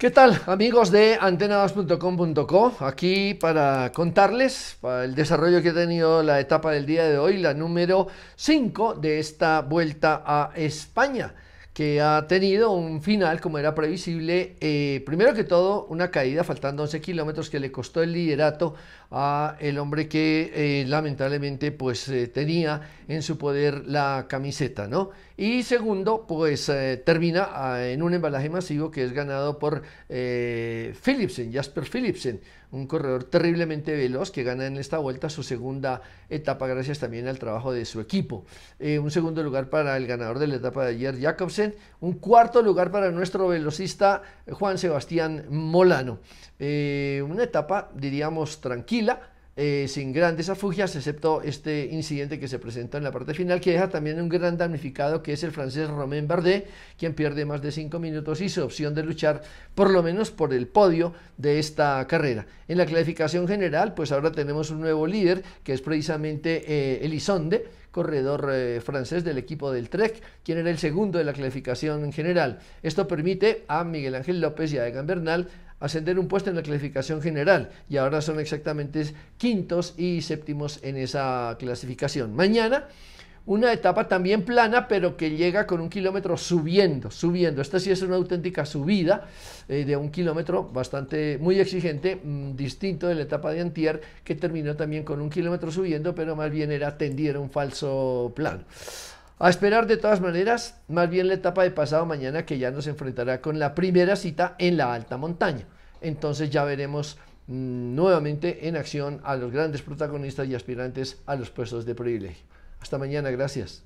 ¿Qué tal amigos de antena Aquí para contarles el desarrollo que ha tenido la etapa del día de hoy, la número 5 de esta vuelta a España que ha tenido un final, como era previsible, eh, primero que todo, una caída faltando 11 kilómetros que le costó el liderato a el hombre que eh, lamentablemente pues eh, tenía en su poder la camiseta, ¿no? Y segundo, pues termina ah, en un embalaje masivo que es ganado por Philipsen, Jasper Philipsen, un corredor terriblemente veloz que gana en esta vuelta su segunda etapa gracias también al trabajo de su equipo. un segundo lugar para el ganador de la etapa de ayer, Jacobsen, un cuarto lugar para nuestro velocista eh, Juan Sebastián Molano. Eh, una etapa, diríamos, tranquila. Eh, sin grandes afugias, excepto este incidente que se presenta en la parte final, que deja también un gran damnificado, que es el francés Romain Bardet, quien pierde más de cinco minutos y su opción de luchar por lo menos por el podio de esta carrera. En la clasificación general, pues ahora tenemos un nuevo líder, que es precisamente Elizonde, corredor eh, francés del equipo del Trek, quien era el segundo de la clasificación general. Esto permite a Miguel Ángel López y a Egan Bernal ascender un puesto en la clasificación general y ahora son exactamente quintos y séptimos en esa clasificación. Mañana una etapa también plana, pero que llega con un kilómetro subiendo, subiendo. Esta sí es una auténtica subida eh, de un kilómetro bastante, muy exigente, mm, distinto de la etapa de Antier, que terminó también con un kilómetro subiendo, pero más bien era tendiera un falso plano. A esperar de todas maneras, más bien la etapa de pasado mañana que ya nos enfrentará con la primera cita en la alta montaña. Entonces ya veremos mm, nuevamente en acción a los grandes protagonistas y aspirantes a los puestos de privilegio. Hasta mañana, gracias.